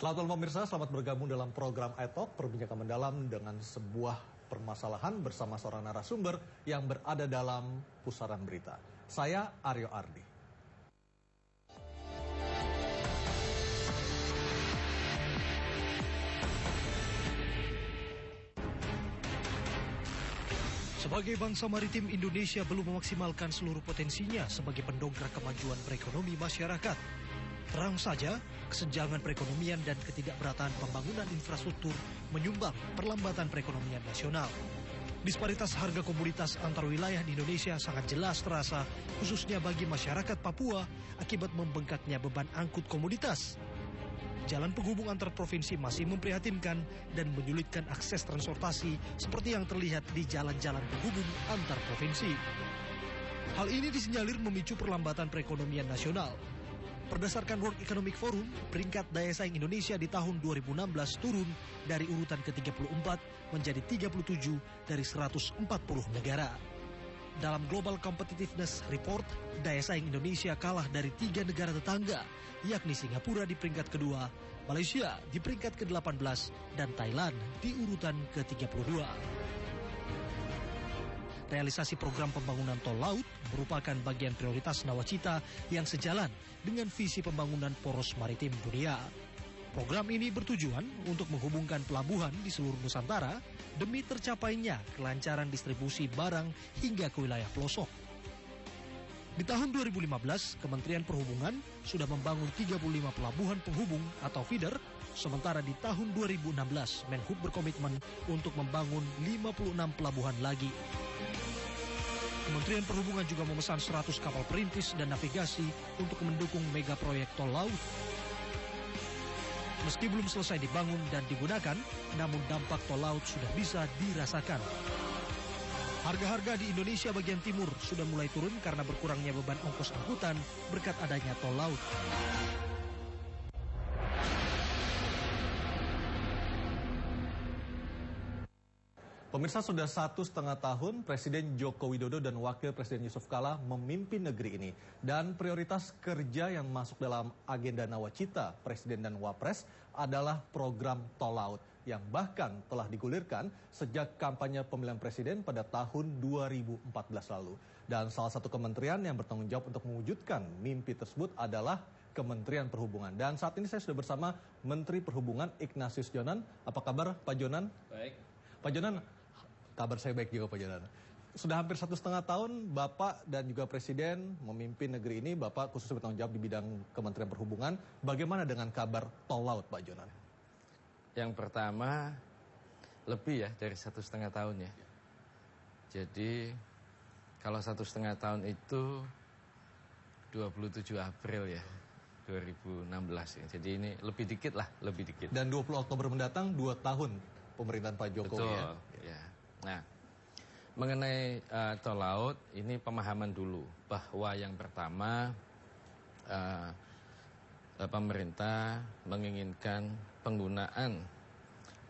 Selamat malam pemirsa, selamat bergabung dalam program iTalk perbincangan mendalam dengan sebuah permasalahan bersama seorang narasumber yang berada dalam pusaran berita. Saya Aryo Ardi. Sebagai bangsa maritim, Indonesia belum memaksimalkan seluruh potensinya sebagai pendongkrak kemajuan perekonomi masyarakat. Terang saja, kesenjangan perekonomian dan ketidakberatan pembangunan infrastruktur menyumbang perlambatan perekonomian nasional. Disparitas harga komoditas antar wilayah di Indonesia sangat jelas terasa, khususnya bagi masyarakat Papua akibat membengkaknya beban angkut komoditas. Jalan penghubung antar provinsi masih memprihatinkan dan menyulitkan akses transportasi seperti yang terlihat di jalan-jalan penghubung antar provinsi. Hal ini disinyalir memicu perlambatan perekonomian nasional Berdasarkan World Economic Forum, peringkat daya saing Indonesia di tahun 2016 turun dari urutan ke-34 menjadi 37 dari 140 negara. Dalam Global Competitiveness Report, daya saing Indonesia kalah dari tiga negara tetangga, yakni Singapura di peringkat kedua, Malaysia di peringkat ke-18, dan Thailand di urutan ke-32. Realisasi program pembangunan tol laut merupakan bagian prioritas Nawacita yang sejalan dengan visi pembangunan poros maritim dunia. Program ini bertujuan untuk menghubungkan pelabuhan di seluruh Nusantara demi tercapainya kelancaran distribusi barang hingga ke wilayah pelosok. Di tahun 2015, Kementerian Perhubungan sudah membangun 35 pelabuhan penghubung atau feeder Sementara di tahun 2016, Menhub berkomitmen untuk membangun 56 pelabuhan lagi. Kementerian Perhubungan juga memesan 100 kapal perintis dan navigasi untuk mendukung mega proyek tol laut. Meski belum selesai dibangun dan digunakan, namun dampak tol laut sudah bisa dirasakan. Harga-harga di Indonesia bagian timur sudah mulai turun karena berkurangnya beban ongkos angkutan berkat adanya tol laut. Pemirsa sudah satu setengah tahun Presiden Joko Widodo dan Wakil Presiden Yusuf Kala memimpin negeri ini. Dan prioritas kerja yang masuk dalam agenda nawacita Presiden dan Wapres adalah program tol laut yang bahkan telah digulirkan sejak kampanye pemilihan presiden pada tahun 2014 lalu. Dan salah satu kementerian yang bertanggung jawab untuk mewujudkan mimpi tersebut adalah Kementerian Perhubungan. Dan saat ini saya sudah bersama Menteri Perhubungan Ignatius Jonan. Apa kabar Pak Jonan? Baik. Pak Jonan, Kabar saya baik juga Pak Jadana. Sudah hampir satu setengah tahun Bapak dan juga Presiden memimpin negeri ini, Bapak khusus bertanggung jawab di bidang Kementerian Perhubungan. Bagaimana dengan kabar tol laut Pak Jonan? Yang pertama lebih ya dari satu setengah tahun ya. Jadi kalau satu setengah tahun itu 27 April ya 2016 ya. Jadi ini lebih dikit lah, lebih dikit. Dan 20 Oktober mendatang dua tahun pemerintahan Pak Jokowi ya. Betul, ya. ya. Nah, mengenai uh, tol laut ini pemahaman dulu bahwa yang pertama uh, pemerintah menginginkan penggunaan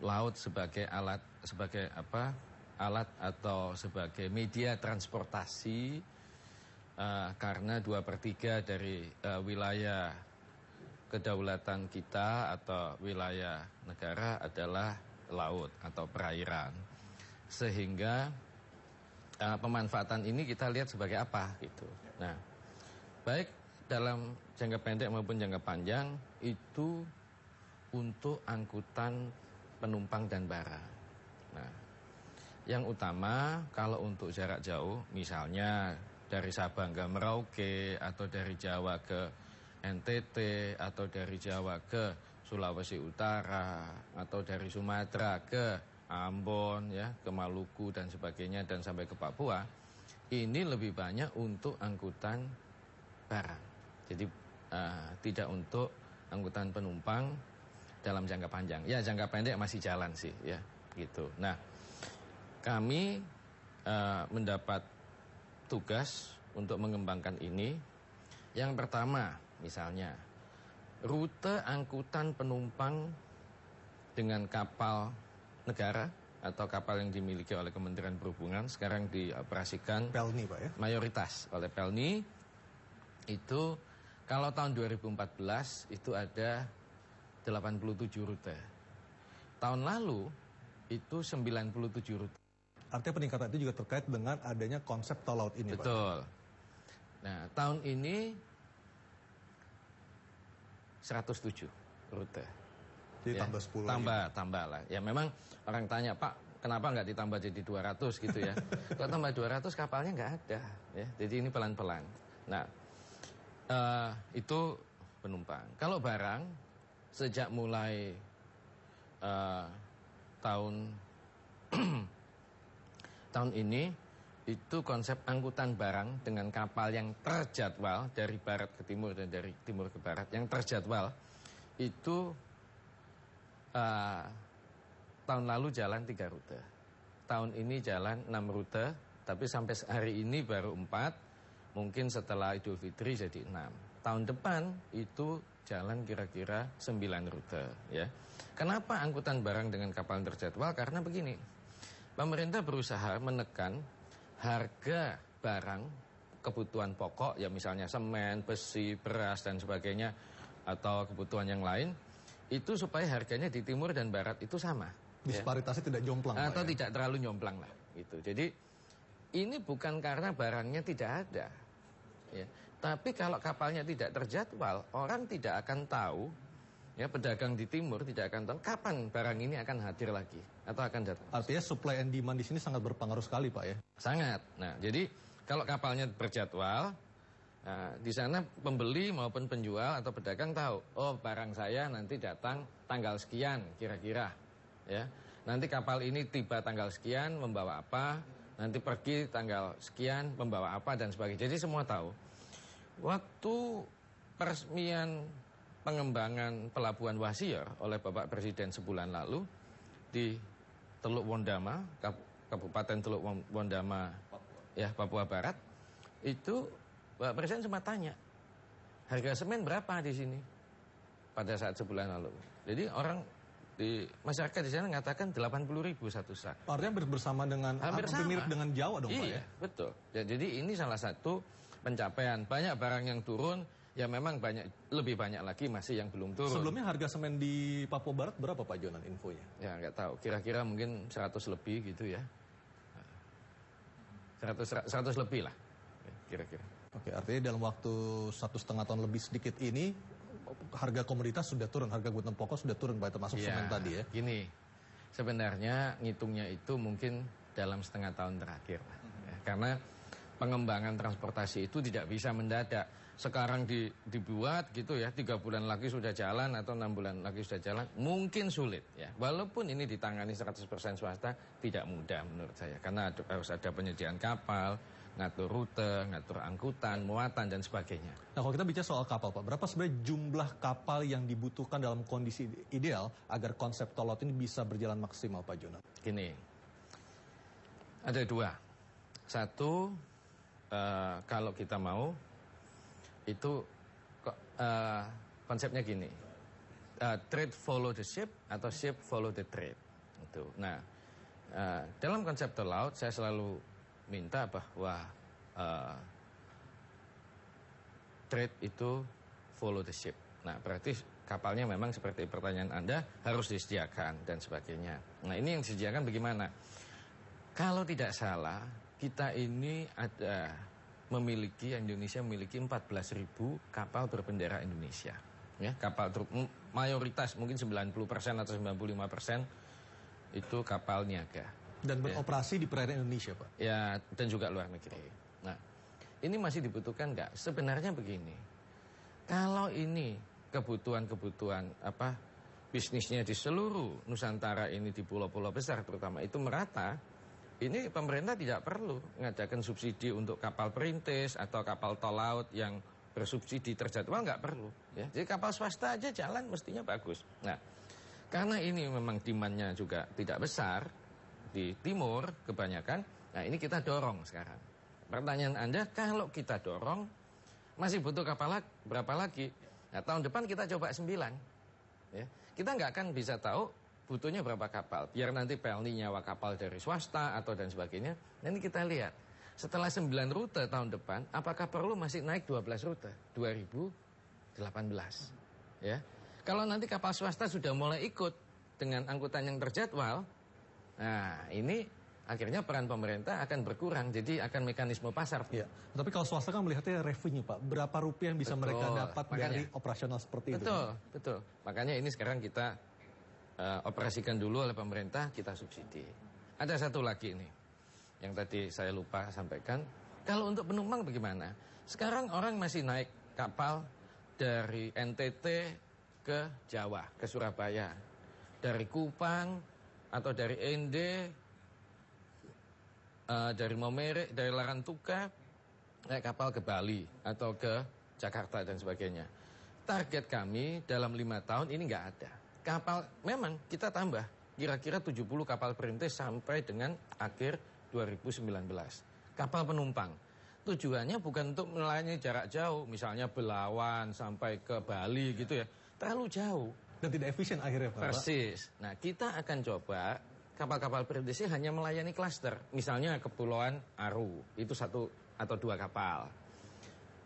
laut sebagai alat sebagai apa alat atau sebagai media transportasi uh, karena dua pertiga dari uh, wilayah kedaulatan kita atau wilayah negara adalah laut atau perairan sehingga uh, pemanfaatan ini kita lihat sebagai apa gitu. Nah, baik dalam jangka pendek maupun jangka panjang itu untuk angkutan penumpang dan barang. Nah, yang utama kalau untuk jarak jauh, misalnya dari Sabang ke Merauke atau dari Jawa ke NTT atau dari Jawa ke Sulawesi Utara atau dari Sumatera ke Ambon ya ke Maluku dan sebagainya dan sampai ke Papua ini lebih banyak untuk angkutan barang jadi uh, tidak untuk angkutan penumpang dalam jangka panjang ya jangka pendek masih jalan sih ya gitu nah kami uh, mendapat tugas untuk mengembangkan ini yang pertama misalnya rute angkutan penumpang dengan kapal negara atau kapal yang dimiliki oleh Kementerian Perhubungan sekarang dioperasikan Pelni Pak ya. Mayoritas oleh Pelni itu kalau tahun 2014 itu ada 87 rute. Tahun lalu itu 97 rute. Artinya peningkatan itu juga terkait dengan adanya konsep tol laut ini Betul. Pak. Nah, tahun ini 107 rute. Jadi ya. tambah 10 Tambah, lagi. tambah lah. Ya memang orang tanya, Pak kenapa nggak ditambah jadi 200 gitu ya. Kalau tambah 200 kapalnya nggak ada. ya. Jadi ini pelan-pelan. Nah, uh, itu penumpang. Kalau barang, sejak mulai uh, tahun tahun ini itu konsep angkutan barang dengan kapal yang terjadwal dari barat ke timur dan dari timur ke barat yang terjadwal itu uh, tahun lalu jalan tiga rute. Tahun ini jalan enam rute, tapi sampai hari ini baru empat. Mungkin setelah Idul Fitri jadi enam. Tahun depan itu jalan kira-kira sembilan rute, ya. Kenapa angkutan barang dengan kapal terjadwal? Karena begini, pemerintah berusaha menekan harga barang kebutuhan pokok, ya misalnya semen, besi, beras dan sebagainya atau kebutuhan yang lain itu supaya harganya di timur dan barat itu sama. Disparitasnya ya. tidak jomplang. Atau ya? tidak terlalu nyomplang lah gitu. Jadi ini bukan karena barangnya tidak ada. Ya. Tapi kalau kapalnya tidak terjadwal, orang tidak akan tahu ya pedagang di timur tidak akan tahu kapan barang ini akan hadir lagi atau akan datang. Artinya supply and demand di sini sangat berpengaruh sekali, Pak ya. Sangat. Nah, jadi kalau kapalnya berjadwal Nah, di sana pembeli maupun penjual atau pedagang tahu, oh barang saya nanti datang tanggal sekian kira-kira, ya. Nanti kapal ini tiba tanggal sekian membawa apa, nanti pergi tanggal sekian membawa apa dan sebagainya. Jadi semua tahu. Waktu peresmian pengembangan pelabuhan Wasior oleh Bapak Presiden sebulan lalu di Teluk Wondama, Kabupaten Teluk Wondama, Papua. ya Papua Barat, itu Pak Presiden cuma tanya, harga semen berapa di sini? Pada saat sebulan lalu. Jadi orang di masyarakat di sana mengatakan 80 ribu satu sak. Artinya bersama dengan hampir sama. mirip dengan Jawa dong iya, Pak ya. Iya betul. Ya, jadi ini salah satu pencapaian. Banyak barang yang turun, ya memang banyak lebih banyak lagi masih yang belum turun. Sebelumnya harga semen di Papua Barat berapa Pak Jonan infonya? Ya nggak tahu, kira-kira mungkin 100 lebih gitu ya. 100 100 lebih lah kira-kira. Oke, artinya dalam waktu satu setengah tahun lebih sedikit ini harga komoditas sudah turun, harga kebutuhan pokok sudah turun, baik termasuk ya, semen tadi ya. Gini, sebenarnya ngitungnya itu mungkin dalam setengah tahun terakhir, hmm. ya, karena pengembangan transportasi itu tidak bisa mendadak. Sekarang di, dibuat gitu ya, tiga bulan lagi sudah jalan atau enam bulan lagi sudah jalan, mungkin sulit ya. Walaupun ini ditangani 100% swasta, tidak mudah menurut saya. Karena harus ada penyediaan kapal, ngatur rute, ngatur angkutan, muatan dan sebagainya. Nah, kalau kita bicara soal kapal Pak, berapa sebenarnya jumlah kapal yang dibutuhkan dalam kondisi ideal agar konsep tol laut ini bisa berjalan maksimal Pak Jono? Gini. Ada dua. Satu uh, kalau kita mau itu uh, konsepnya gini. Uh, trade follow the ship atau ship follow the trade. Itu. Nah, uh, dalam konsep tol laut saya selalu minta bahwa uh, trade itu follow the ship. Nah, berarti kapalnya memang seperti pertanyaan Anda harus disediakan dan sebagainya. Nah, ini yang disediakan bagaimana? Kalau tidak salah, kita ini ada memiliki Indonesia memiliki 14.000 kapal berbendera Indonesia. Ya, kapal truk mayoritas mungkin 90% atau 95% itu kapal niaga. Dan ya. beroperasi ya. di perairan Indonesia, Pak? Ya, dan juga luar negeri. Nah, ini masih dibutuhkan nggak? Sebenarnya begini, kalau ini kebutuhan-kebutuhan apa bisnisnya di seluruh Nusantara ini di pulau-pulau besar terutama itu merata, ini pemerintah tidak perlu mengadakan subsidi untuk kapal perintis atau kapal tol laut yang bersubsidi terjadwal nggak perlu. Ya. Jadi kapal swasta aja jalan mestinya bagus. Nah, karena ini memang demandnya juga tidak besar, di timur kebanyakan. Nah ini kita dorong sekarang. Pertanyaan Anda, kalau kita dorong, masih butuh kapal lagi, berapa lagi? Nah tahun depan kita coba 9. Ya. Kita nggak akan bisa tahu butuhnya berapa kapal. Biar nanti pelni nyawa kapal dari swasta atau dan sebagainya. Nanti kita lihat. Setelah 9 rute tahun depan, apakah perlu masih naik 12 rute? 2018. Ya. Kalau nanti kapal swasta sudah mulai ikut dengan angkutan yang terjadwal, Nah, ini akhirnya peran pemerintah akan berkurang, jadi akan mekanisme pasar. Ya. Tapi kalau swasta kan melihatnya revenue, Pak. Berapa rupiah yang bisa betul. mereka dapat Makanya, dari operasional seperti betul, itu? Betul, betul. Makanya ini sekarang kita uh, operasikan dulu oleh pemerintah, kita subsidi. Ada satu lagi ini, yang tadi saya lupa sampaikan. Kalau untuk penumpang bagaimana? Sekarang orang masih naik kapal dari NTT ke Jawa, ke Surabaya. Dari Kupang atau dari ND uh, eh, dari Momere dari Larantuka, naik kapal ke Bali atau ke Jakarta dan sebagainya target kami dalam lima tahun ini nggak ada kapal memang kita tambah kira-kira 70 kapal perintis sampai dengan akhir 2019 kapal penumpang tujuannya bukan untuk melayani jarak jauh misalnya Belawan sampai ke Bali gitu ya terlalu jauh dan tidak efisien akhirnya Pak. Persis. Nah, kita akan coba kapal-kapal perintis hanya melayani klaster. Misalnya Kepulauan Aru, itu satu atau dua kapal.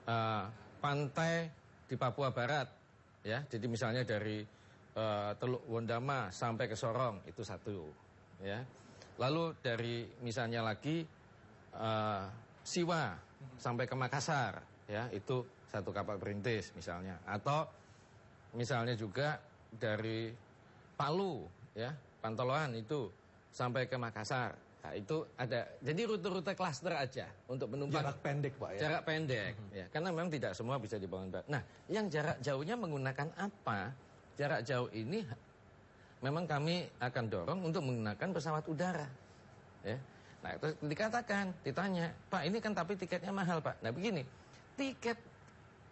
Uh, pantai di Papua Barat, ya. Jadi misalnya dari uh, Teluk Wondama sampai ke Sorong itu satu, ya. Lalu dari misalnya lagi uh, Siwa sampai ke Makassar, ya itu satu kapal perintis misalnya. Atau misalnya juga dari Palu ya Pantoloan itu sampai ke Makassar Nah, itu ada. Jadi rute-rute klaster aja untuk menumpang Jarak pendek, Pak ya. Jarak pendek, mhm. ya. Karena memang tidak semua bisa dibangun. Nah, yang jarak jauhnya menggunakan apa? Jarak jauh ini memang kami akan dorong untuk menggunakan pesawat udara. Ya. Nah, itu dikatakan, ditanya, "Pak, ini kan tapi tiketnya mahal, Pak." Nah, begini. Tiket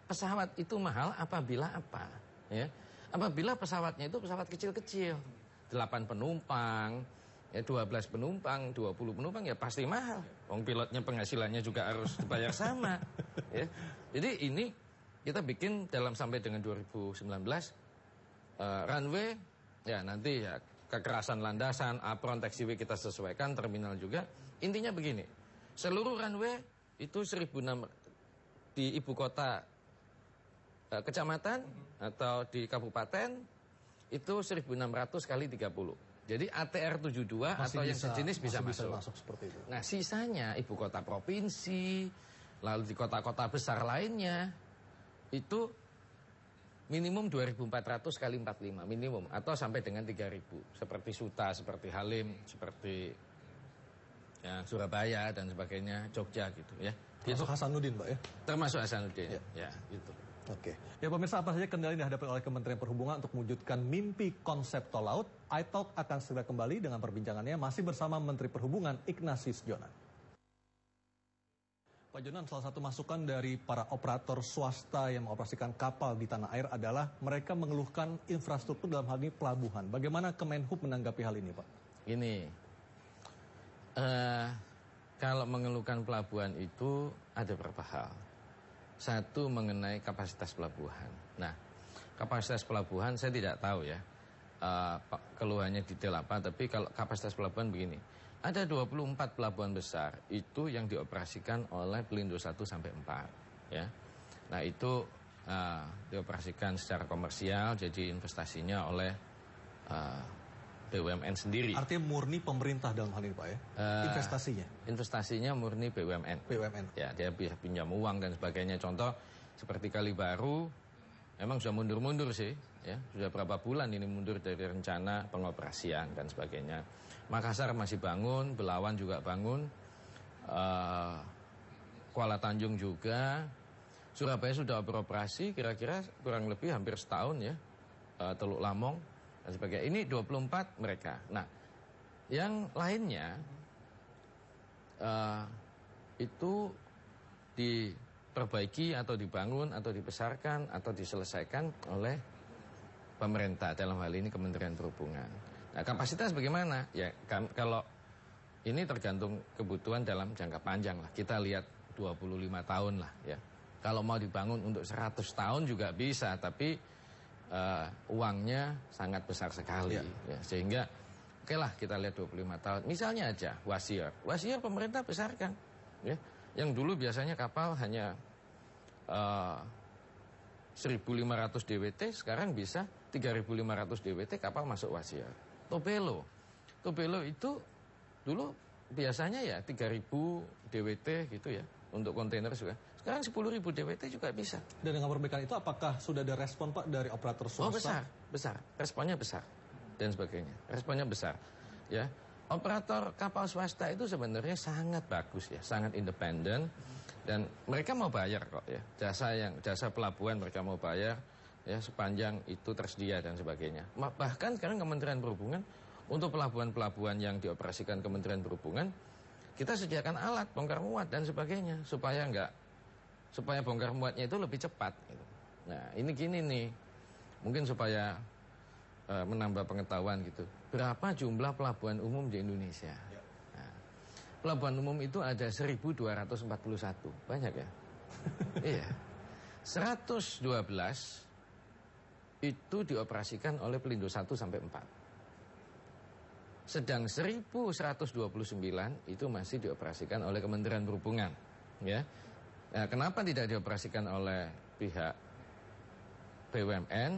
pesawat itu mahal apabila apa? Ya. Apabila pesawatnya itu pesawat kecil-kecil, 8 penumpang, ya 12 penumpang, 20 penumpang ya pasti mahal. Wong pilotnya penghasilannya juga harus dibayar sama. Ya. Jadi ini kita bikin dalam sampai dengan 2019 uh, eh, runway ya nanti ya kekerasan landasan, apron taxiway kita sesuaikan, terminal juga. Intinya begini, seluruh runway itu 1.600 di ibu kota uh, kecamatan atau di kabupaten itu 1600 kali 30. Jadi ATR 72 masih atau bisa, yang sejenis bisa masuk. bisa masuk seperti itu. Nah, sisanya ibu kota provinsi, lalu di kota-kota besar lainnya itu minimum 2400 kali 45 minimum atau sampai dengan 3000 seperti Suta, seperti Halim, seperti ya, Surabaya dan sebagainya, Jogja gitu ya. Termasuk Hasanuddin, Pak ya. Termasuk Hasanuddin. Ya, ya gitu. Oke. Okay. Ya pemirsa apa saja kendala yang dihadapi oleh Kementerian Perhubungan untuk mewujudkan mimpi konsep tol laut? iTalk akan segera kembali dengan perbincangannya masih bersama Menteri Perhubungan Ignatius Jonan. Pak Jonan, salah satu masukan dari para operator swasta yang mengoperasikan kapal di tanah air adalah mereka mengeluhkan infrastruktur dalam hal ini pelabuhan. Bagaimana Kemenhub menanggapi hal ini, Pak? Ini, uh, eh, kalau mengeluhkan pelabuhan itu ada beberapa hal satu mengenai kapasitas pelabuhan. Nah, kapasitas pelabuhan saya tidak tahu ya. Uh, keluhannya detail apa, tapi kalau kapasitas pelabuhan begini. Ada 24 pelabuhan besar itu yang dioperasikan oleh Pelindo 1 sampai 4 ya. Nah, itu uh, dioperasikan secara komersial jadi investasinya oleh uh, BUMN sendiri. Artinya murni pemerintah dalam hal ini Pak ya? Uh, investasinya? Investasinya murni BUMN. BUMN. Ya, dia pinjam uang dan sebagainya. Contoh seperti kali baru, memang sudah mundur-mundur sih. ya Sudah berapa bulan ini mundur dari rencana pengoperasian dan sebagainya. Makassar masih bangun, Belawan juga bangun. Uh, Kuala Tanjung juga. Surabaya sudah beroperasi kira-kira kurang lebih hampir setahun ya. Uh, Teluk Lamong dan sebagainya. Ini 24 mereka. Nah, yang lainnya uh, itu diperbaiki atau dibangun atau dibesarkan atau diselesaikan oleh pemerintah dalam hal ini Kementerian Perhubungan. Nah, kapasitas bagaimana? Ya, kalau ini tergantung kebutuhan dalam jangka panjang lah. Kita lihat 25 tahun lah ya. Kalau mau dibangun untuk 100 tahun juga bisa, tapi uh, uangnya sangat besar sekali. Ya. Ya, sehingga oke okay lah kita lihat 25 tahun. Misalnya aja wasir. Wasir pemerintah besarkan. Ya. Yang dulu biasanya kapal hanya uh, 1.500 DWT sekarang bisa 3.500 DWT kapal masuk wasir. Tobelo. Tobelo itu dulu biasanya ya 3.000 DWT gitu ya untuk kontainer juga. Sekarang 10.000 DWT juga bisa. Dan dengan perbaikan itu apakah sudah ada respon Pak dari operator oh, swasta? Oh besar, besar. Responnya besar dan sebagainya. Responnya besar. Ya. Operator kapal swasta itu sebenarnya sangat bagus ya, sangat independen dan mereka mau bayar kok ya. Jasa yang jasa pelabuhan mereka mau bayar ya sepanjang itu tersedia dan sebagainya. Bahkan sekarang Kementerian Perhubungan untuk pelabuhan-pelabuhan yang dioperasikan Kementerian Perhubungan kita sediakan alat bongkar muat dan sebagainya supaya enggak supaya bongkar muatnya itu lebih cepat gitu. Nah, ini gini nih. Mungkin supaya e, menambah pengetahuan gitu. Berapa jumlah pelabuhan umum di Indonesia? Ya. Nah, pelabuhan umum itu ada 1241. Banyak ya? iya. 112 itu dioperasikan oleh pelindo 1 sampai 4. Sedang 1129 itu masih dioperasikan oleh Kementerian Perhubungan, ya. Nah, kenapa tidak dioperasikan oleh pihak BUMN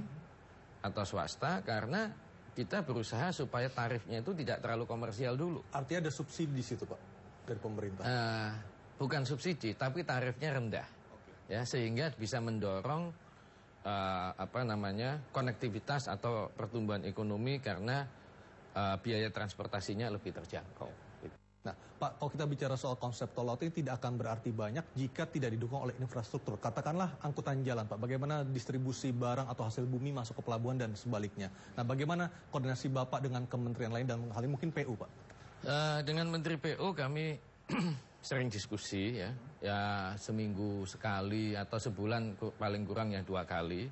atau swasta? Karena kita berusaha supaya tarifnya itu tidak terlalu komersial dulu. Artinya ada subsidi di situ, Pak, dari pemerintah. Uh, bukan subsidi, tapi tarifnya rendah. Okay. Ya, sehingga bisa mendorong uh, apa namanya? konektivitas atau pertumbuhan ekonomi karena uh, biaya transportasinya lebih terjangkau. Nah, Pak, kalau kita bicara soal konsep tol laut ini tidak akan berarti banyak jika tidak didukung oleh infrastruktur. Katakanlah angkutan jalan, Pak. Bagaimana distribusi barang atau hasil bumi masuk ke pelabuhan dan sebaliknya. Nah, bagaimana koordinasi Bapak dengan kementerian lain dan hal ini mungkin PU, Pak? Uh, dengan Menteri PU kami sering diskusi ya. Ya, seminggu sekali atau sebulan paling kurang ya dua kali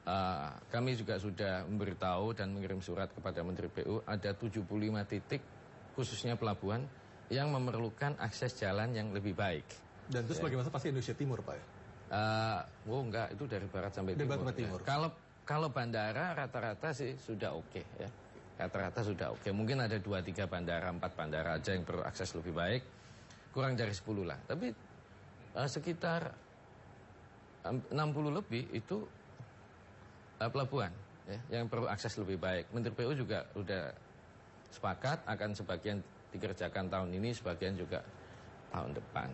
Eh, kami juga sudah memberitahu dan mengirim surat kepada Menteri PU ada 75 titik khususnya pelabuhan yang memerlukan akses jalan yang lebih baik. Dan itu sebagai ya. masa pasti Indonesia Timur Pak ya? Uh, oh enggak, itu dari barat sampai dari timur. Barat timur. Kalau kalau bandara rata-rata sih sudah oke okay, ya. Rata-rata sudah oke. Okay. Mungkin ada 2 3 bandara, 4 bandara aja yang perlu akses lebih baik. Kurang dari 10 lah. Tapi uh, sekitar 60 lebih itu uh, pelabuhan ya, yang perlu akses lebih baik. Menteri PU juga sudah sepakat akan sebagian dikerjakan tahun ini, sebagian juga tahun depan.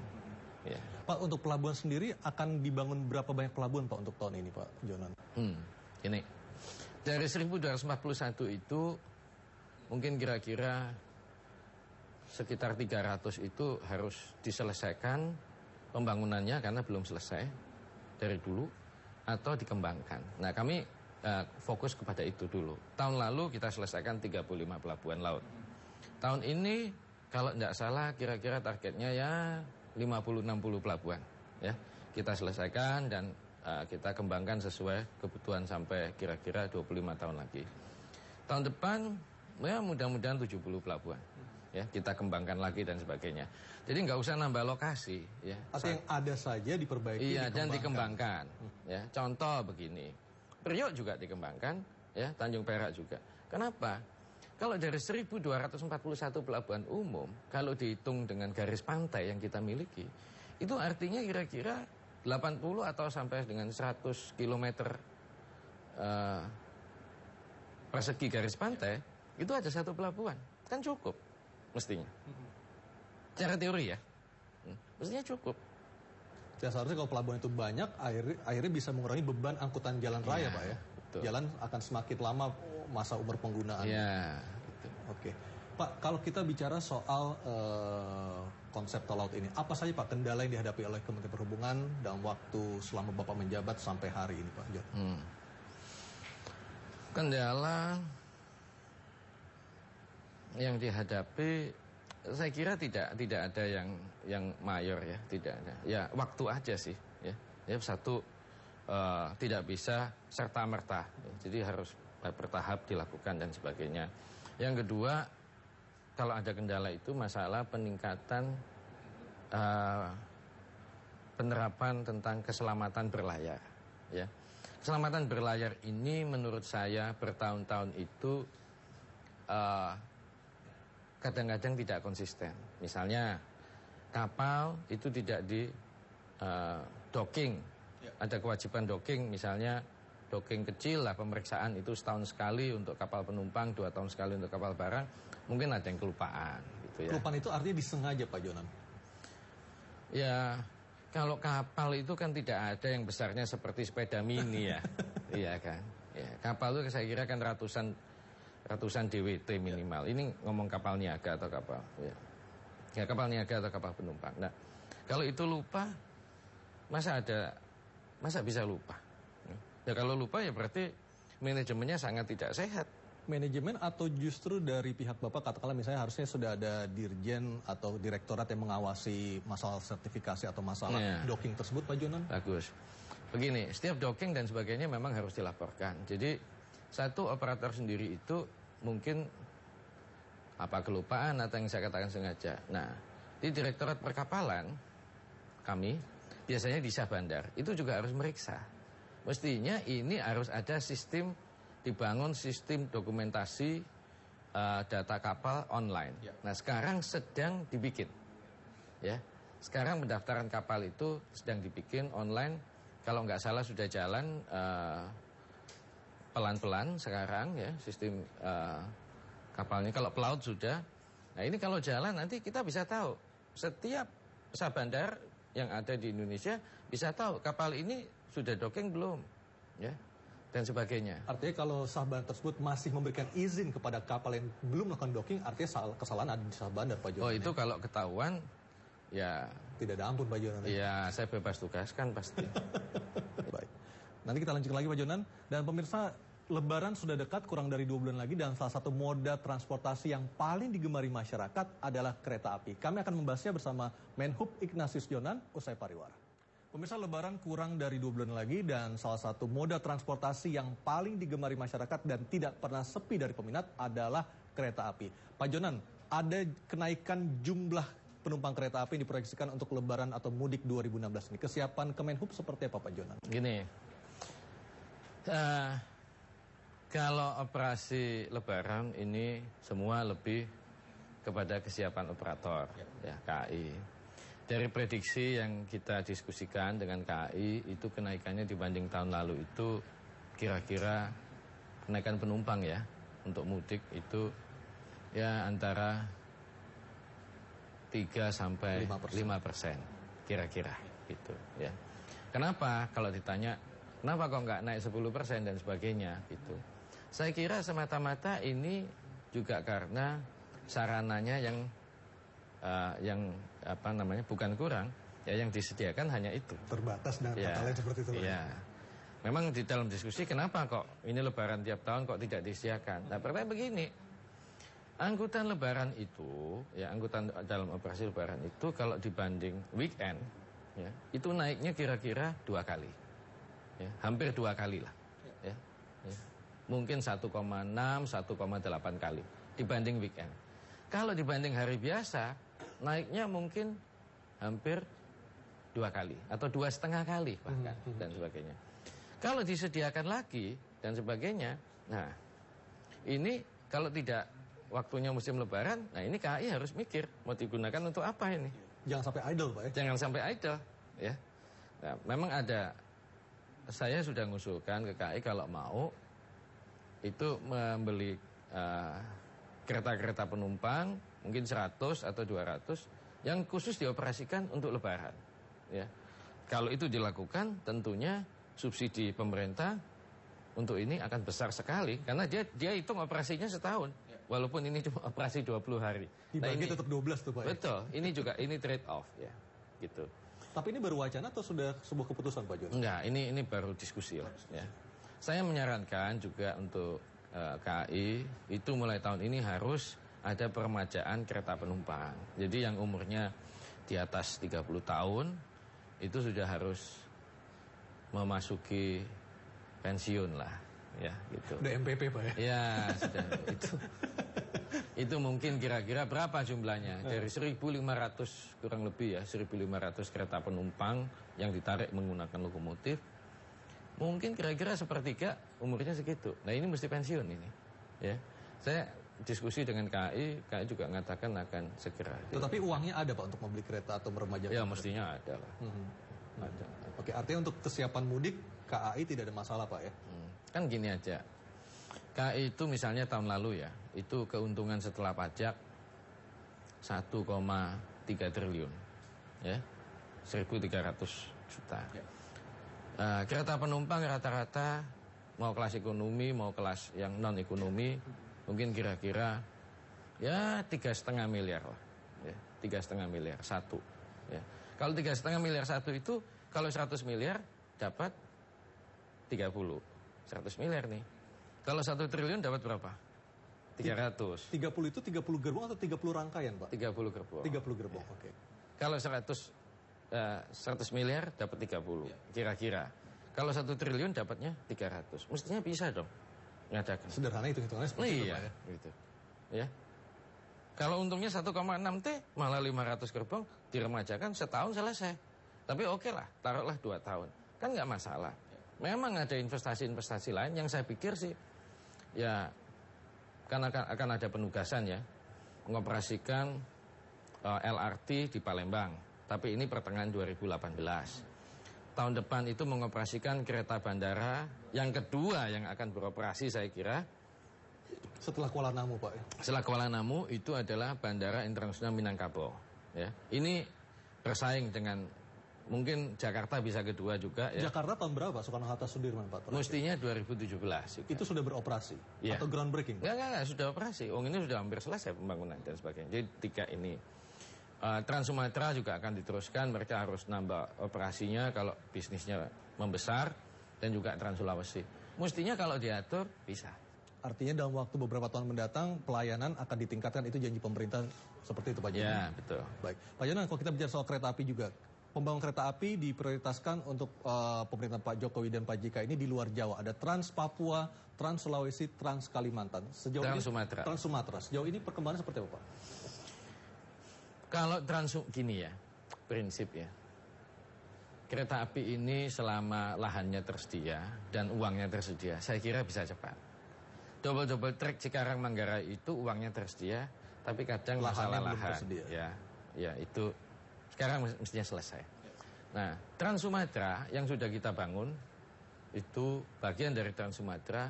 Ya. Pak, untuk pelabuhan sendiri akan dibangun berapa banyak pelabuhan Pak untuk tahun ini Pak Jonan? Hmm, ini dari 1241 itu mungkin kira-kira sekitar 300 itu harus diselesaikan pembangunannya karena belum selesai dari dulu atau dikembangkan. Nah kami fokus kepada itu dulu. Tahun lalu kita selesaikan 35 pelabuhan laut. Tahun ini kalau tidak salah kira-kira targetnya ya 50-60 pelabuhan ya kita selesaikan dan uh, kita kembangkan sesuai kebutuhan sampai kira-kira 25 tahun lagi. Tahun depan ya mudah-mudahan 70 pelabuhan ya kita kembangkan lagi dan sebagainya. Jadi nggak usah nambah lokasi ya. Atau yang ada saja diperbaiki. Iya dikembangkan. dan dikembangkan. Ya contoh begini Priok juga dikembangkan, ya Tanjung Perak juga. Kenapa? Kalau dari 1241 pelabuhan umum, kalau dihitung dengan garis pantai yang kita miliki, itu artinya kira-kira 80 atau sampai dengan 100 km uh, persegi garis pantai, itu ada satu pelabuhan. Kan cukup, mestinya. Mm-hmm. Cara teori ya. Hmm. Mestinya cukup. Ya seharusnya kalau pelabuhan itu banyak, air, akhirnya bisa mengurangi beban angkutan jalan raya, ya, Pak ya. Betul. Jalan akan semakin lama masa umur penggunaan. Ya, Oke. Pak, kalau kita bicara soal uh, konsep tol laut ini, apa saja Pak kendala yang dihadapi oleh Kementerian Perhubungan dalam waktu selama Bapak menjabat sampai hari ini, Pak? Jod? Hmm. Kendala yang dihadapi saya kira tidak tidak ada yang yang mayor ya, tidak ada. Ya waktu aja sih ya. Ya satu uh, tidak bisa serta merta. Jadi harus bertahap dilakukan dan sebagainya. Yang kedua, kalau ada kendala itu masalah peningkatan uh, penerapan tentang keselamatan berlayar. Ya, keselamatan berlayar ini menurut saya bertahun-tahun itu uh, kadang-kadang tidak konsisten. Misalnya kapal itu tidak di uh, docking, ya. ada kewajiban docking misalnya docking kecil lah pemeriksaan itu setahun sekali untuk kapal penumpang, dua tahun sekali untuk kapal barang, mungkin ada yang kelupaan. Gitu ya. Kelupaan itu artinya disengaja Pak Jonan? Ya kalau kapal itu kan tidak ada yang besarnya seperti sepeda mini ya, iya kan? Ya, kapal itu saya kira kan ratusan ratusan DWT minimal. Ini ngomong kapal niaga atau kapal ya. ya kapal niaga atau kapal penumpang. Nah, kalau itu lupa masa ada masa bisa lupa? Ya kalau lupa ya berarti manajemennya sangat tidak sehat. Manajemen atau justru dari pihak Bapak katakanlah misalnya harusnya sudah ada dirjen atau direktorat yang mengawasi masalah sertifikasi atau masalah ya. docking tersebut Pak Jonan? Bagus. Begini, setiap docking dan sebagainya memang harus dilaporkan. Jadi satu operator sendiri itu mungkin apa kelupaan atau yang saya katakan sengaja. Nah, di Direktorat Perkapalan kami biasanya di Syah Bandar itu juga harus meriksa. Mestinya ini harus ada sistem dibangun sistem dokumentasi uh, data kapal online. Ya. Nah, sekarang sedang dibikin. Ya. Sekarang pendaftaran kapal itu sedang dibikin online. Kalau nggak salah sudah jalan uh, pelan-pelan sekarang ya sistem uh, kapalnya. Kalau pelaut sudah, nah ini kalau jalan nanti kita bisa tahu setiap sah bandar yang ada di Indonesia bisa tahu kapal ini sudah docking belum, ya dan sebagainya. Artinya kalau sah tersebut masih memberikan izin kepada kapal yang belum melakukan docking, artinya kesalahan ada di sah bandar Pak Jonan. Oh itu ya? kalau ketahuan ya tidak ada ampun Pak Jonan. Ya iya, saya bebas tugas kan pasti. Baik. Nanti kita lanjutkan lagi Pak Jonan dan pemirsa Lebaran sudah dekat kurang dari dua bulan lagi dan salah satu moda transportasi yang paling digemari masyarakat adalah kereta api. Kami akan membahasnya bersama Menhub Ignatius Jonan usai pariwara. Pemirsa lebaran kurang dari dua bulan lagi dan salah satu moda transportasi yang paling digemari masyarakat dan tidak pernah sepi dari peminat adalah kereta api. Pak Jonan, ada kenaikan jumlah penumpang kereta api yang diproyeksikan untuk lebaran atau mudik 2016 ini. Kesiapan Kemenhub seperti apa Pak Jonan? Gini, uh, kalau operasi lebaran ini semua lebih kepada kesiapan operator ya, ya KAI. Dari prediksi yang kita diskusikan dengan KAI itu kenaikannya dibanding tahun lalu itu kira-kira kenaikan penumpang ya untuk mudik itu ya antara 3 sampai 5 persen kira-kira gitu ya. Kenapa kalau ditanya kenapa kok nggak naik 10 persen dan sebagainya gitu. Saya kira semata-mata ini juga karena sarananya yang uh, yang apa namanya bukan kurang, ya yang disediakan hanya itu. Terbatas dan ya, lain seperti itu. Ya. Memang di dalam diskusi kenapa kok ini lebaran tiap tahun kok tidak disediakan? Nah, pertanyaan begini. Angkutan lebaran itu, ya angkutan dalam operasi lebaran itu kalau dibanding weekend, ya, itu naiknya kira-kira dua kali. Ya, hampir dua kali lah. Ya, ya mungkin 1,6, 1,8 kali dibanding weekend. Kalau dibanding hari biasa, naiknya mungkin hampir dua kali atau dua setengah kali bahkan hmm, hmm. dan sebagainya. Kalau disediakan lagi dan sebagainya, nah ini kalau tidak waktunya musim lebaran, nah ini KAI harus mikir mau digunakan untuk apa ini. Jangan sampai idle, Pak. Ya. Jangan sampai idle, ya. Nah, memang ada saya sudah mengusulkan ke KAI kalau mau itu membeli eh, kereta-kereta penumpang mungkin 100 atau 200 yang khusus dioperasikan untuk lebaran ya. Kalau itu dilakukan tentunya subsidi pemerintah untuk ini akan besar sekali karena dia dia hitung operasinya setahun ya. walaupun ini cuma operasi 20 hari. Dibagi nah, ini tetap 12 tuh Pak. Ya? Betul, ini juga ini trade off ya. Gitu. Tapi ini baru wacana atau sudah sebuah keputusan Pak Jo? Enggak, ini ini baru diskusi lah ya. Saya menyarankan juga untuk uh, eh, KAI itu mulai tahun ini harus ada permajaan kereta penumpang. Jadi yang umurnya di atas 30 tahun itu sudah harus memasuki pensiun lah ya gitu. Udah Pak ya. Ya, sudah itu. Itu mungkin kira-kira berapa jumlahnya? Eh. Dari 1500 kurang lebih ya, 1500 kereta penumpang yang ditarik menggunakan lokomotif mungkin kira-kira sepertiga umurnya segitu. Nah ini mesti pensiun ini. Ya, saya diskusi dengan KAI, KAI juga mengatakan akan segera. Tetapi uangnya ada pak untuk membeli kereta atau meremaja? Ya mestinya ada lah. Hmm. -hmm. Ada. Oke, artinya untuk kesiapan mudik KAI tidak ada masalah pak ya? Hmm. Kan gini aja, KAI itu misalnya tahun lalu ya, itu keuntungan setelah pajak 1,3 triliun, ya, 1.300 juta. Ya. Uh, kereta penumpang rata-rata mau kelas ekonomi, mau kelas yang non ekonomi, mungkin kira-kira ya tiga setengah miliar lah, ya, tiga setengah miliar satu. Ya. Kalau tiga setengah miliar satu itu, kalau 100 miliar dapat 30 100 miliar nih Kalau satu triliun dapat berapa? 300 30 itu 30 gerbong atau 30 rangkaian Pak? 30 gerbong 30 gerbong, ya. oke okay. Kalau 100 100 eh, miliar dapat 30 ya. kira-kira. Kalau satu triliun dapatnya 300. Mestinya bisa dong ngadakan. Sederhana itu hitungannya seperti itu, iya, itu, ya. gitu. Ya. Kalau untungnya 1,6 T malah 500 gerbong diremajakan setahun selesai. Tapi oke okay lah, taruhlah 2 tahun. Kan nggak masalah. Memang ada investasi-investasi lain yang saya pikir sih ya kan akan, akan ada penugasan ya mengoperasikan uh, eh, LRT di Palembang tapi ini pertengahan 2018. Tahun depan itu mengoperasikan kereta bandara yang kedua yang akan beroperasi saya kira. Setelah Kuala Namu Pak. Ya? Setelah Kuala Namu itu adalah Bandara Internasional Minangkabau. Ya, ini bersaing dengan mungkin Jakarta bisa kedua juga ya. Jakarta tahun berapa Soekarno Hatta Sudirman Pak? Terakhir. Mestinya 2017. Juga. Itu sudah beroperasi ya. atau groundbreaking? Enggak, enggak, enggak, sudah operasi. Oh ini sudah hampir selesai pembangunan dan sebagainya. Jadi tiga ini Eh, Trans Sumatera juga akan diteruskan, mereka harus nambah operasinya kalau bisnisnya membesar dan juga Trans Sulawesi. Mestinya kalau diatur bisa. Artinya dalam waktu beberapa tahun mendatang pelayanan akan ditingkatkan itu janji pemerintah seperti itu Pak Jonan. Ya betul. Baik Pak Jonan kalau kita bicara soal kereta api juga pembangun kereta api diprioritaskan untuk uh, eh, pemerintahan Pak Jokowi dan Pak JK ini di luar Jawa ada Trans Papua, Trans Sulawesi, Trans Kalimantan. Sejauh Trans Sumatera. Trans Sumatera. Sejauh ini perkembangan seperti apa Pak? Kalau transuk gini ya, prinsip ya. Kereta api ini selama lahannya tersedia dan uangnya tersedia, saya kira bisa cepat. Double-double track Cikarang Manggarai itu uangnya tersedia, tapi kadang lahannya masalah lahan. Tersedia. Ya, ya itu sekarang mestinya selesai. Nah, Trans Sumatera yang sudah kita bangun itu bagian dari Trans Sumatera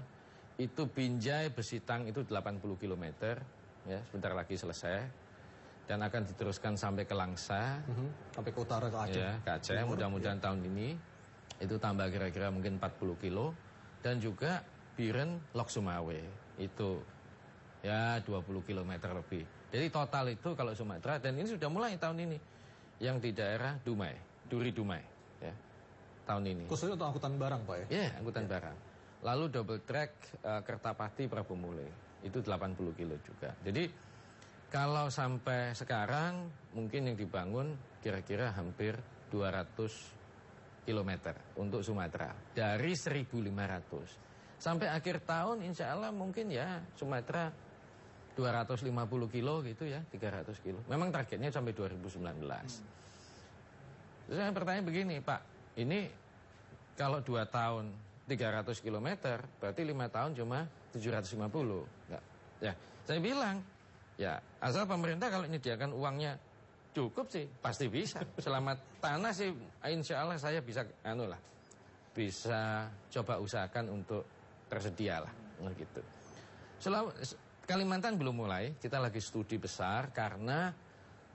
itu Binjai Besitang itu 80 km ya sebentar lagi selesai dan akan diteruskan sampai ke Langsa, uh mhm. -huh. sampai ke utara ke Aceh. Ya, ke Aceh. Mudah-mudahan ya. tahun ini itu tambah kira-kira mungkin 40 kilo dan juga Biren Lok Sumawe itu ya 20 km lebih. Jadi total itu kalau Sumatera dan ini sudah mulai tahun ini yang di daerah Dumai, Duri Dumai ya. Tahun ini. Khususnya untuk angkutan barang, Pak ya? Iya, angkutan ya. barang. Lalu double track uh, Kertapati Prabu Mule itu 80 kilo juga. Jadi kalau sampai sekarang mungkin yang dibangun kira-kira hampir 200 km untuk Sumatera dari 1.500. Sampai akhir tahun insya Allah mungkin ya Sumatera 250 kilo gitu ya, 300 kilo. Memang targetnya sampai 2019. Terus saya bertanya begini Pak, ini kalau 2 tahun 300 km berarti 5 tahun cuma 750. Enggak. Ya, saya bilang Ya, asal pemerintah kalau menyediakan uangnya cukup sih, pasti bisa. Selama tanah sih, insya Allah saya bisa, anu lah, bisa coba usahakan untuk tersedia lah, gitu. Selalu Kalimantan belum mulai, kita lagi studi besar karena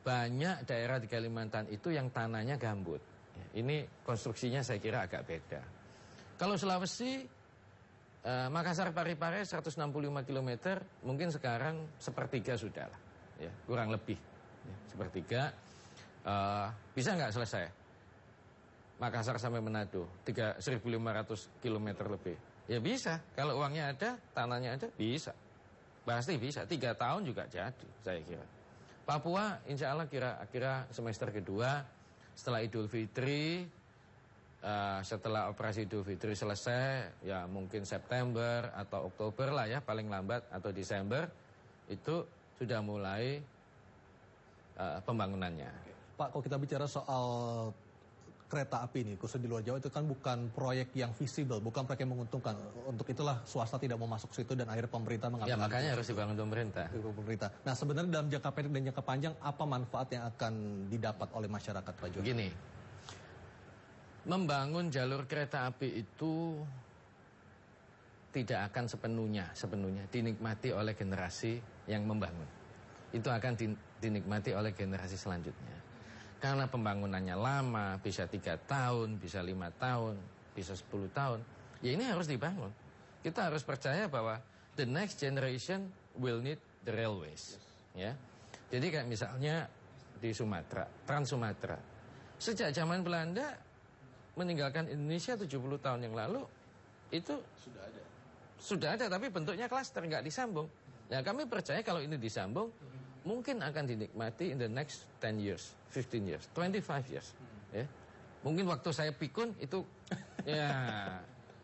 banyak daerah di Kalimantan itu yang tanahnya gambut. Ini konstruksinya saya kira agak beda. Kalau Sulawesi Uh, Makassar Parepare 165 km mungkin sekarang sepertiga sudah lah, ya, kurang lebih ya, sepertiga. Uh, bisa nggak selesai? Makassar sampai Manado 3.500 1.500 km lebih. Ya bisa, kalau uangnya ada, tanahnya ada, bisa. Pasti bisa, tiga tahun juga jadi saya kira. Papua insya Allah kira-kira semester kedua setelah Idul Fitri Uh, setelah operasi Idul Fitri selesai, ya mungkin September atau Oktober lah ya paling lambat atau Desember itu sudah mulai uh, pembangunannya. Pak, kalau kita bicara soal kereta api ini, khusus di luar Jawa itu kan bukan proyek yang visible, bukan proyek yang menguntungkan. Untuk itulah swasta tidak mau masuk situ dan akhirnya pemerintah ya, mengambil. Ya makanya harus dibangun pemerintah. Pemerintah. Nah sebenarnya dalam jangka pendek dan jangka panjang apa manfaat yang akan didapat oleh masyarakat Pak Jokowi? Gini, Membangun jalur kereta api itu tidak akan sepenuhnya sepenuhnya dinikmati oleh generasi yang membangun. Itu akan dinikmati oleh generasi selanjutnya. Karena pembangunannya lama, bisa tiga tahun, bisa lima tahun, bisa sepuluh tahun. Ya ini harus dibangun. Kita harus percaya bahwa the next generation will need the railways. Ya. Jadi kayak misalnya di Sumatera, Trans Sumatera. Sejak zaman Belanda meninggalkan Indonesia 70 tahun yang lalu itu sudah ada. Sudah ada tapi bentuknya klaster nggak disambung. Nah, kami percaya kalau ini disambung mungkin akan dinikmati in the next 10 years, 15 years, 25 years. Hmm. Ya. Mungkin waktu saya pikun itu ya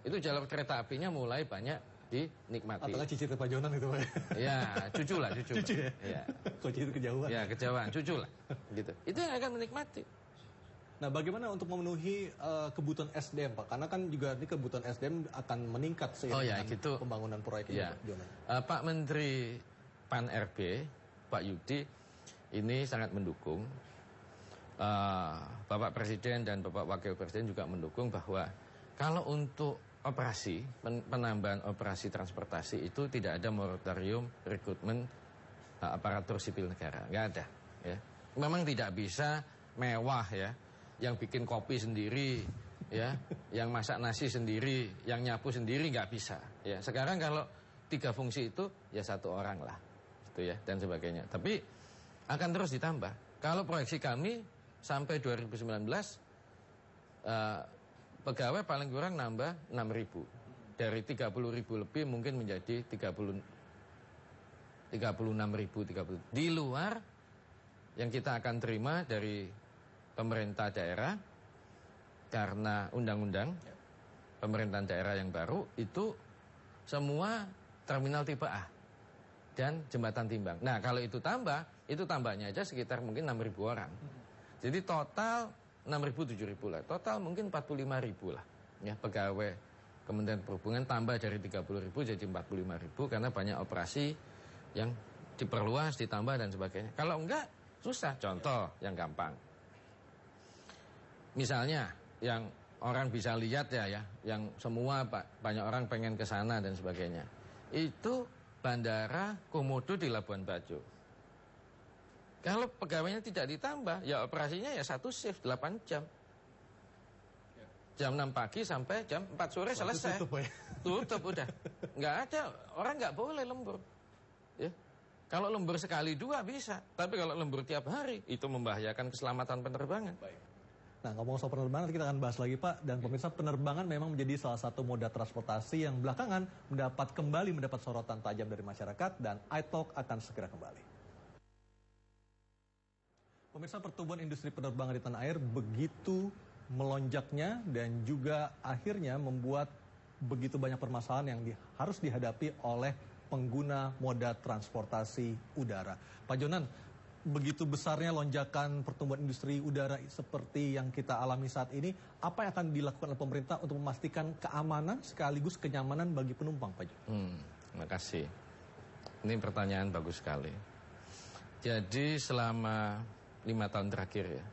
itu jalur kereta apinya mulai banyak dinikmati. Apalagi cicit terpajonan itu Pak. Ya, cucu lah, cucu. Cucu ya? Ya. Kok kejauhan? Ya, kejauhan, cucu lah. Gitu. Itu yang akan menikmati. Nah, bagaimana untuk memenuhi uh, kebutuhan SDM, Pak? Karena kan juga ini kebutuhan SDM akan meningkat seiring oh, ya, dengan gitu. pembangunan proyek ini, ya. Pak Uh, Pak Menteri Pan RB, Pak Yudi, ini sangat mendukung. Uh, Bapak Presiden dan Bapak Wakil Presiden juga mendukung bahwa kalau untuk operasi penambahan operasi transportasi itu tidak ada moratorium rekrutmen uh, aparatur sipil negara, nggak ada. Ya. Memang tidak bisa mewah ya yang bikin kopi sendiri, ya, yang masak nasi sendiri, yang nyapu sendiri nggak bisa. Ya, sekarang kalau tiga fungsi itu ya satu orang lah, itu ya dan sebagainya. Tapi akan terus ditambah. Kalau proyeksi kami sampai 2019 uh, eh, pegawai paling kurang nambah 6.000 dari 30.000 lebih mungkin menjadi 30 36.000 30 di luar yang kita akan terima dari pemerintah daerah karena undang-undang ya. pemerintahan daerah yang baru itu semua terminal tipe A dan jembatan timbang. Nah, kalau itu tambah, itu tambahnya aja sekitar mungkin 6.000 orang. Hmm. Jadi total 6.000 7.000 lah. Total mungkin 45.000 lah ya pegawai Kementerian Perhubungan tambah dari 30.000 jadi 45.000 karena banyak operasi yang diperluas, ditambah dan sebagainya. Kalau enggak susah. Contoh ya. yang gampang. Misalnya yang orang bisa lihat ya ya, yang semua Pak banyak orang pengen ke sana dan sebagainya. Itu bandara Komodo di Labuan Bajo. Kalau pegawainya tidak ditambah, ya operasinya ya satu shift 8 jam. Jam 6 pagi sampai jam 4 sore Waktu selesai. Tutup, ya? tutup udah. Nggak ada, orang nggak boleh lembur. Ya. Kalau lembur sekali dua bisa, tapi kalau lembur tiap hari itu membahayakan keselamatan penerbangan. Baik. Nah, ngomong soal penerbangan kita akan bahas lagi Pak dan pemirsa penerbangan memang menjadi salah satu moda transportasi yang belakangan mendapat kembali mendapat sorotan tajam dari masyarakat dan iTalk akan segera kembali. Pemirsa pertumbuhan industri penerbangan di tanah air begitu melonjaknya dan juga akhirnya membuat begitu banyak permasalahan yang di, harus dihadapi oleh pengguna moda transportasi udara. Pak Jonan, begitu besarnya lonjakan pertumbuhan industri udara seperti yang kita alami saat ini, apa yang akan dilakukan oleh pemerintah untuk memastikan keamanan sekaligus kenyamanan bagi penumpang, Pak Hmm, terima kasih. Ini pertanyaan bagus sekali. Jadi selama lima tahun terakhir ya,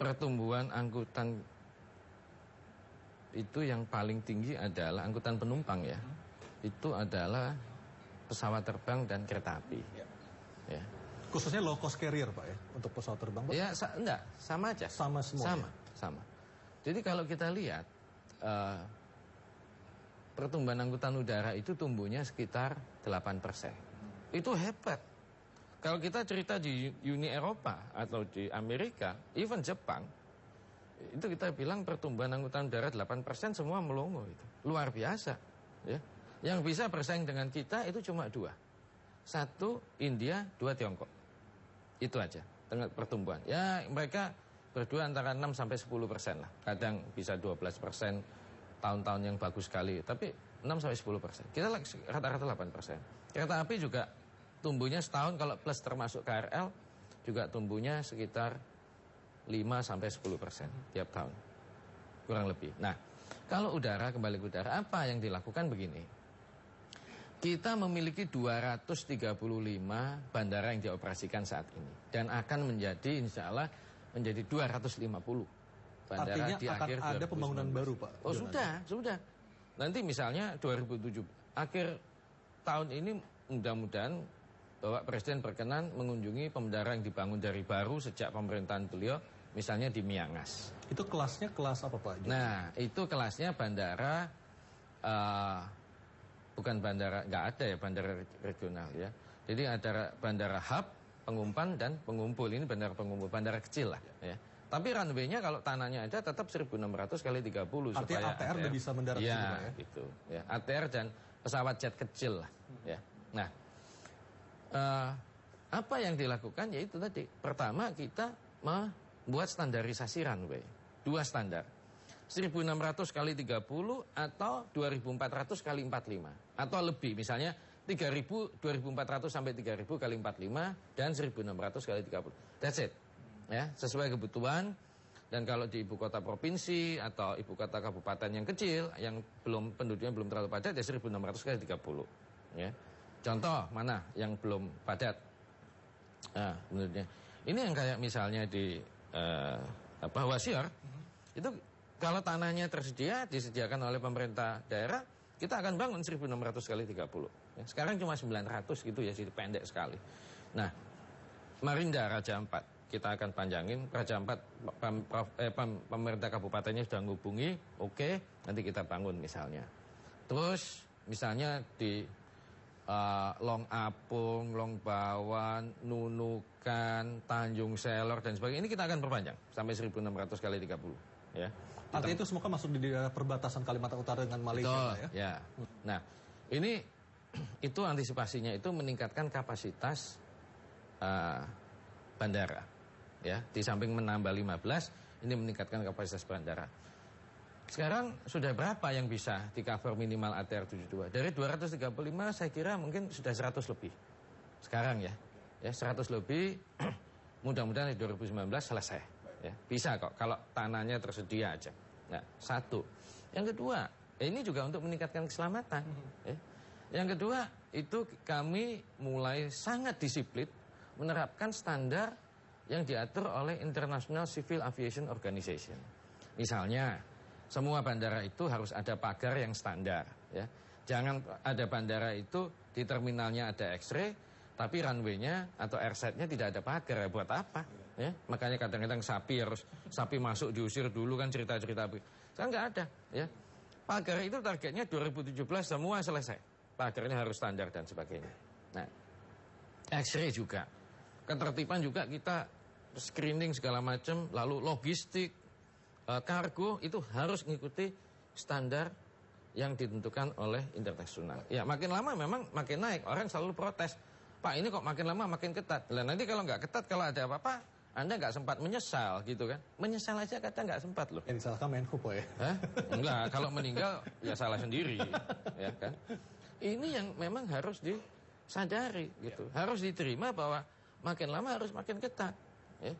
pertumbuhan angkutan itu yang paling tinggi adalah angkutan penumpang ya. Hmm. Itu adalah pesawat terbang dan kereta api. Ya. ya. Khususnya low cost carrier Pak ya untuk pesawat terbang Pak? Ya sa enggak, sama aja. Sama semua. Sama, ya? sama. Jadi kalau kita lihat uh, pertumbuhan angkutan udara itu tumbuhnya sekitar 8%. persen Itu hebat. Kalau kita cerita di Uni Eropa atau di Amerika, even Jepang, itu kita bilang pertumbuhan angkutan udara 8% semua melongo itu. Luar biasa, ya. Yang bisa bersaing dengan kita itu cuma dua. Satu India, dua Tiongkok. Itu aja, tengah pertumbuhan. Ya mereka berdua antara 6 sampai 10 persen lah. Kadang bisa 12 persen tahun-tahun yang bagus sekali. Tapi 6 sampai 10 persen. Kita rata-rata 8 persen. Kereta api juga tumbuhnya setahun kalau plus termasuk KRL juga tumbuhnya sekitar 5 sampai 10 persen tiap tahun. Kurang lebih. Nah, kalau udara kembali ke udara, apa yang dilakukan begini? Kita memiliki 235 bandara yang dioperasikan saat ini dan akan menjadi insya Allah menjadi 250 bandara Artinya di akan akhir ada 2019. pembangunan baru Pak. Oh sudah, ada. sudah. Nanti misalnya 2007 akhir tahun ini mudah-mudahan Bapak Presiden berkenan mengunjungi pembendara yang dibangun dari baru sejak pemerintahan beliau misalnya di Miangas. Itu kelasnya kelas apa Pak? Nah, itu kelasnya bandara uh, bukan bandara nggak ada ya bandara regional ya. Jadi ada bandara hub, pengumpan dan pengumpul ini bandara pengumpul bandara kecil lah ya. Tapi runway-nya kalau tanahnya ada tetap 1600 kali 30 Artinya supaya ATR udah bisa mendarat ya, juga, ya. gitu ya. ATR dan pesawat jet kecil lah ya. Nah, uh, apa yang dilakukan yaitu tadi pertama kita membuat standarisasi runway. Dua standar. 1600 kali 30 atau 2400 kali 45 atau lebih misalnya 3000 2400 sampai 3000 kali 45 dan 1600 kali 30. That's it. Ya, sesuai kebutuhan dan kalau di ibu kota provinsi atau ibu kota kabupaten yang kecil yang belum penduduknya belum terlalu padat ya 1600 kali 30. Ya. Contoh mana yang belum padat? Nah, menurutnya ini yang kayak misalnya di uh, eh, apa Wasior hmm. itu kalau tanahnya tersedia, disediakan oleh pemerintah daerah, kita akan bangun 1600 kali 30. Ya, sekarang cuma 900 gitu ya, jadi pendek sekali. Nah, Marinda Raja Ampat, kita akan panjangin. Raja Ampat, pem, prof, eh, pem, pemerintah kabupatennya sudah ngubungi, oke, okay, nanti kita bangun misalnya. Terus, misalnya di uh, Long Apung, Long Bawan, Nunukan, Tanjung Selor, dan sebagainya. Ini kita akan perpanjang sampai 1600 kali 30 ya. Artinya itu semoga masuk di daerah perbatasan Kalimantan Utara dengan Malaysia Betul, ya. ya. Nah, ini itu antisipasinya itu meningkatkan kapasitas uh, bandara ya. Di samping menambah 15, ini meningkatkan kapasitas bandara. Sekarang sudah berapa yang bisa di cover minimal ATR 72? Dari 235 saya kira mungkin sudah 100 lebih. Sekarang ya. Ya 100 lebih mudah-mudahan di 2019 selesai. Ya, bisa kok kalau tanahnya tersedia aja. Nah, satu. Yang kedua, eh, ini juga untuk meningkatkan keselamatan. Hmm. Ya. Yang kedua, itu kami mulai sangat disiplin menerapkan standar yang diatur oleh International Civil Aviation Organization. Misalnya, semua bandara itu harus ada pagar yang standar. Ya. Jangan ada bandara itu di terminalnya ada X-ray, tapi runway-nya atau airside nya tidak ada pagar. Ya, buat apa? Ya, makanya kadang-kadang sapi harus sapi masuk diusir dulu kan cerita-cerita. Sekarang nggak ada. Ya. Pagar itu targetnya 2017 semua selesai. Pagarnya harus standar dan sebagainya. Nah, X-ray juga, ketertiban juga kita screening segala macam, lalu logistik, eh, kargo itu harus mengikuti standar yang ditentukan oleh internasional. Ya makin lama memang makin naik. Orang selalu protes. Pak ini kok makin lama makin ketat. Nah nanti kalau nggak ketat kalau ada apa-apa anda nggak sempat menyesal gitu kan? Menyesal aja kata nggak sempat loh. Yang disalahkan Menko ya? Hah? Enggak, kalau meninggal ya salah sendiri, ya kan? Ini yang memang harus disadari gitu, ya. harus diterima bahwa makin lama harus makin ketat. Ya.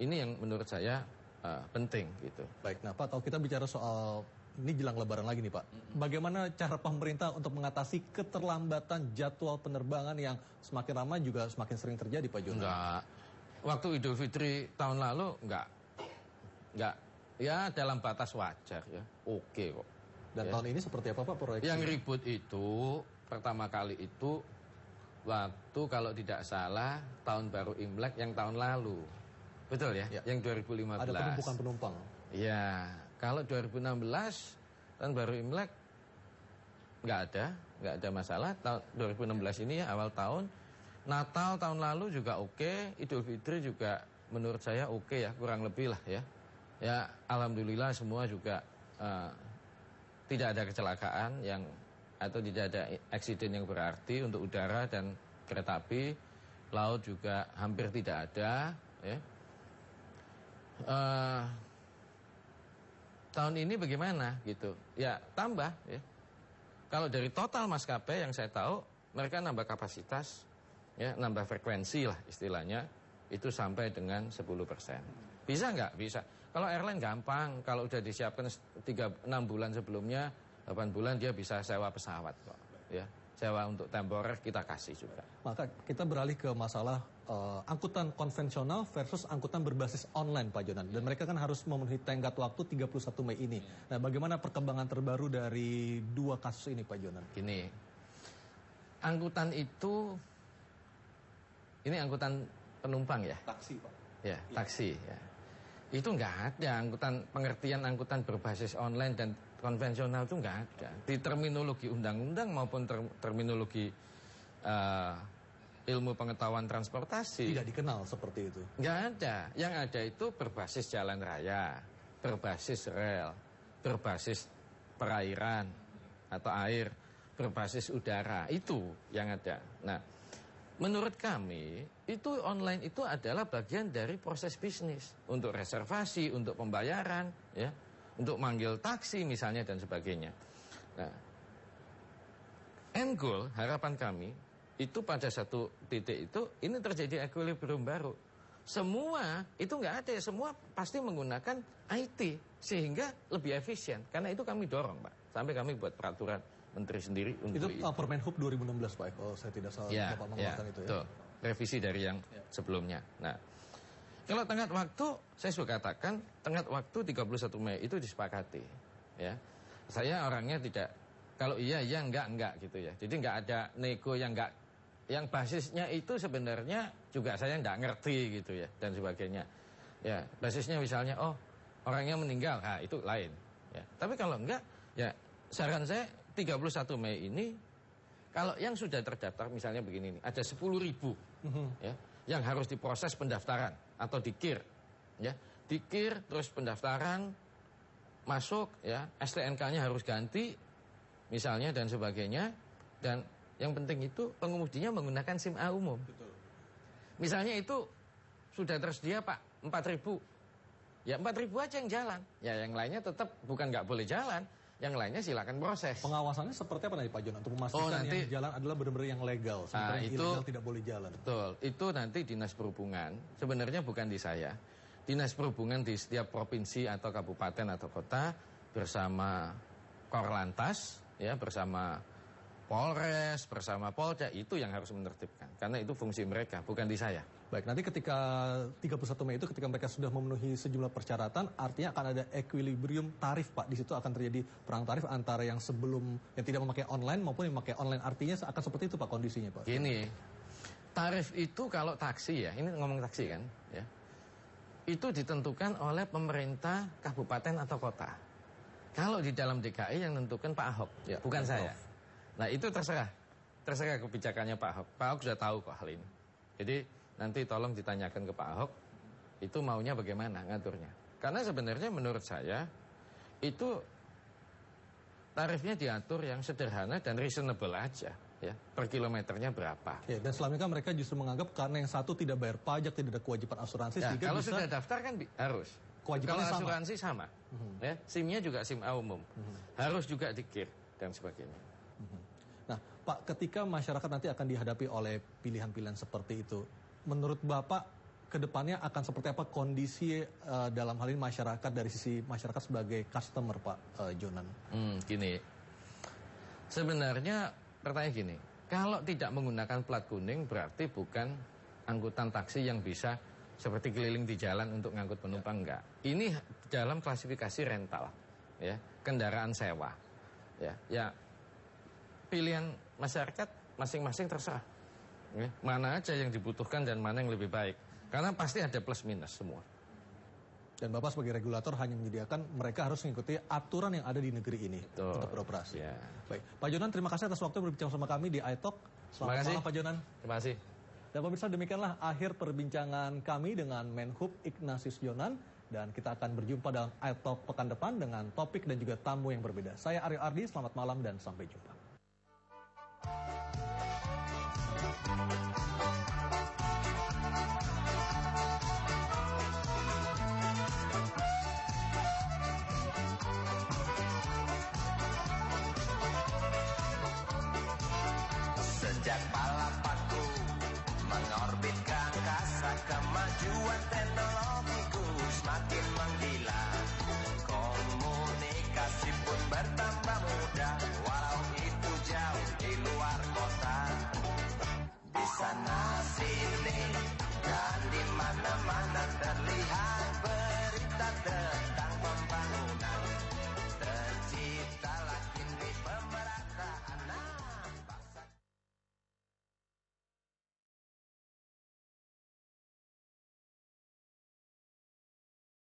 Ini yang menurut saya uh, penting gitu. Baik, nah Pak, kalau kita bicara soal ini jelang Lebaran lagi nih Pak, bagaimana cara pemerintah untuk mengatasi keterlambatan jadwal penerbangan yang semakin lama juga semakin sering terjadi Pak Jono? Enggak waktu Idul Fitri tahun lalu enggak enggak ya dalam batas wajar ya oke kok dan ya. tahun ini seperti apa pak proyek yang ribut itu pertama kali itu waktu kalau tidak salah tahun baru Imlek yang tahun lalu betul ya, ya. yang 2015 ada penumpukan penumpang ya kalau 2016 tahun baru Imlek enggak ada enggak ada masalah tahun 2016 ini ya awal tahun Natal tahun lalu juga oke, okay, Idul Fitri juga menurut saya oke okay ya, kurang lebih lah ya. Ya, alhamdulillah semua juga uh, tidak ada kecelakaan yang atau tidak ada eksiden yang berarti untuk udara dan kereta api, laut juga hampir tidak ada ya. Uh, tahun ini bagaimana gitu. Ya, tambah ya. Kalau dari total maskapai yang saya tahu, mereka nambah kapasitas ya nambah frekuensi lah istilahnya itu sampai dengan 10 persen. Bisa nggak? Bisa. Kalau airline gampang, kalau udah disiapkan 3, 6 bulan sebelumnya, 8 bulan dia bisa sewa pesawat kok. Ya, sewa untuk temporer kita kasih juga. Maka kita beralih ke masalah uh, angkutan konvensional versus angkutan berbasis online Pak Jonan. Dan mereka kan harus memenuhi tenggat waktu 31 Mei ini. Nah bagaimana perkembangan terbaru dari dua kasus ini Pak Jonan? Gini, angkutan itu ini angkutan penumpang ya? Taksi Pak. Ya, ya. taksi ya. Itu nggak ada angkutan pengertian angkutan berbasis online dan konvensional itu nggak ada. Di terminologi undang-undang maupun ter terminologi uh, ilmu pengetahuan transportasi tidak dikenal seperti itu. Nggak ada. Yang ada itu berbasis jalan raya, berbasis rel, berbasis perairan atau air, berbasis udara. Itu yang ada. Nah, Menurut kami, itu online itu adalah bagian dari proses bisnis untuk reservasi, untuk pembayaran, ya, untuk manggil taksi misalnya dan sebagainya. Nah, end goal harapan kami itu pada satu titik itu ini terjadi equilibrium baru. Semua itu nggak ada, semua pasti menggunakan IT sehingga lebih efisien. Karena itu kami dorong, Pak, sampai kami buat peraturan menteri sendiri untuk itu. Itu Permen Hub 2016 Pak, kalau saya tidak salah ya, Bapak ya, mengatakan ya, itu ya. revisi dari yang ya. sebelumnya. Nah, kalau tengah waktu, saya sudah katakan tengah waktu 31 Mei itu disepakati. Ya, saya orangnya tidak kalau iya iya enggak enggak gitu ya. Jadi enggak ada nego yang enggak yang basisnya itu sebenarnya juga saya enggak ngerti gitu ya dan sebagainya. Ya, basisnya misalnya oh orangnya meninggal, nah itu lain. Ya, tapi kalau enggak ya saran saya 31 Mei ini kalau yang sudah terdaftar misalnya begini nih, ada 10 ribu mhm. ya, yang harus diproses pendaftaran atau dikir, ya, dikir terus pendaftaran masuk ya, STNK-nya harus ganti misalnya dan sebagainya dan yang penting itu pengemudinya menggunakan SIM A umum. Misalnya itu sudah tersedia Pak 4000. Ya 4000 aja yang jalan. Ya yang lainnya tetap bukan nggak boleh jalan, yang lainnya silakan proses. Pengawasannya seperti apa nanti Pak Jono untuk memastikan oh, nanti, yang jalan adalah benar-benar yang legal, nah, sementara nah, itu, ilegal tidak boleh jalan. Betul. Itu nanti dinas perhubungan. Sebenarnya bukan di saya. Dinas perhubungan di setiap provinsi atau kabupaten atau kota bersama Korlantas ya bersama Polres bersama Polca itu yang harus menertibkan karena itu fungsi mereka bukan di saya. Baik, nanti ketika 31 Mei itu ketika mereka sudah memenuhi sejumlah persyaratan artinya akan ada equilibrium tarif Pak. Di situ akan terjadi perang tarif antara yang sebelum yang tidak memakai online maupun yang memakai online. Artinya akan seperti itu Pak kondisinya Pak. Gini. Tarif itu kalau taksi ya, ini ngomong taksi kan, ya. Itu ditentukan oleh pemerintah kabupaten atau kota. Kalau di dalam DKI yang menentukan Pak Ahok, ya, bukan saya. Nah itu terserah, terserah kebijakannya Pak Ahok. Pak Ahok sudah tahu kok hal ini. Jadi nanti tolong ditanyakan ke Pak Ahok, itu maunya bagaimana ngaturnya. Karena sebenarnya menurut saya, itu tarifnya diatur yang sederhana dan reasonable aja ya per kilometernya berapa. Ya, dan selama ini kan mereka justru menganggap karena yang satu tidak bayar pajak, tidak ada kewajiban asuransi. Ya, kalau bisa... sudah daftar kan harus. Kewajiban asuransi sama, sama. Mm -hmm. ya, SIM-nya juga SIM A umum, mm -hmm. harus juga dikir dan sebagainya. Pak, ketika masyarakat nanti akan dihadapi oleh pilihan-pilihan seperti itu, menurut Bapak kedepannya akan seperti apa kondisi uh, dalam hal ini masyarakat dari sisi masyarakat sebagai customer Pak uh, Jonan? Hmm, gini, sebenarnya pertanyaan gini, kalau tidak menggunakan plat kuning berarti bukan angkutan taksi yang bisa seperti keliling di jalan untuk ngangkut penumpang ya. enggak. Ini dalam klasifikasi rental, ya kendaraan sewa, ya, ya pilihan masyarakat masing-masing terserah. Ya, mana aja yang dibutuhkan dan mana yang lebih baik. Karena pasti ada plus minus semua. Dan Bapak sebagai regulator hanya menyediakan mereka harus mengikuti aturan yang ada di negeri ini Betul. untuk beroperasi. Ya. Baik, Pak Jonan terima kasih atas waktu berbicara sama kami di iTalk. Selamat malam Pak Jonan. Terima kasih. Dan pemirsa demikianlah akhir perbincangan kami dengan Menhub Ignatius Jonan dan kita akan berjumpa dalam iTalk pekan depan dengan topik dan juga tamu yang berbeda. Saya Aryo Ardi, selamat malam dan sampai jumpa. Bye.